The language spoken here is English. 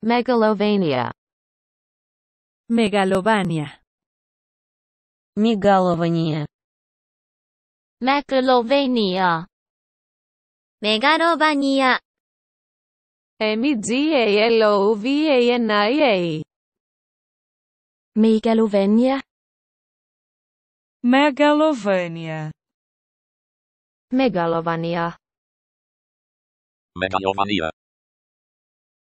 Megalovania. Megalovania. Megalovania. Megalovania. Megalovania. M-E-G-A-L-O-V-A-N-I-A. Megalovania. Megalovania. Megalovania. Megalovania.